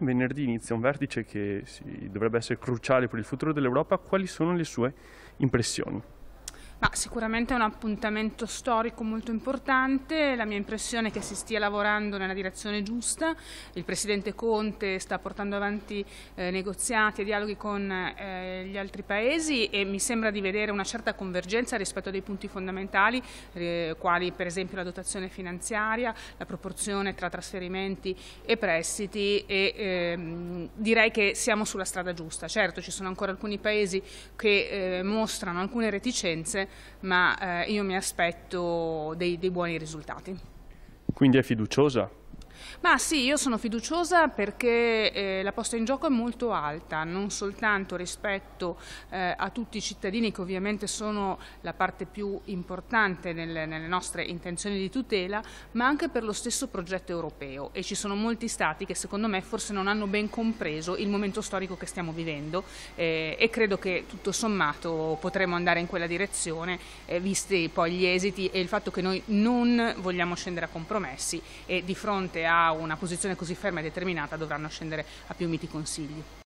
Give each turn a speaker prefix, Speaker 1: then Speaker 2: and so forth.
Speaker 1: Venerdì inizia un vertice che dovrebbe essere cruciale per il futuro dell'Europa. Quali sono le sue impressioni?
Speaker 2: Ma sicuramente è un appuntamento storico molto importante, la mia impressione è che si stia lavorando nella direzione giusta, il Presidente Conte sta portando avanti eh, negoziati e dialoghi con eh, gli altri paesi e mi sembra di vedere una certa convergenza rispetto a dei punti fondamentali eh, quali per esempio la dotazione finanziaria, la proporzione tra trasferimenti e prestiti e ehm, direi che siamo sulla strada giusta. Certo ci sono ancora alcuni paesi che eh, mostrano alcune reticenze ma eh, io mi aspetto dei, dei buoni risultati.
Speaker 3: Quindi è fiduciosa?
Speaker 2: Ma sì, io sono fiduciosa perché eh, la posta in gioco è molto alta, non soltanto rispetto eh, a tutti i cittadini che ovviamente sono la parte più importante nel, nelle nostre intenzioni di tutela, ma anche per lo stesso progetto europeo e ci sono molti stati che secondo me forse non hanno ben compreso il momento storico che stiamo vivendo eh, e credo che tutto sommato potremo andare in quella direzione eh, visti poi gli esiti e il fatto che noi non vogliamo scendere a compromessi e di fronte a ha una posizione così ferma e determinata dovranno scendere a più miti consigli.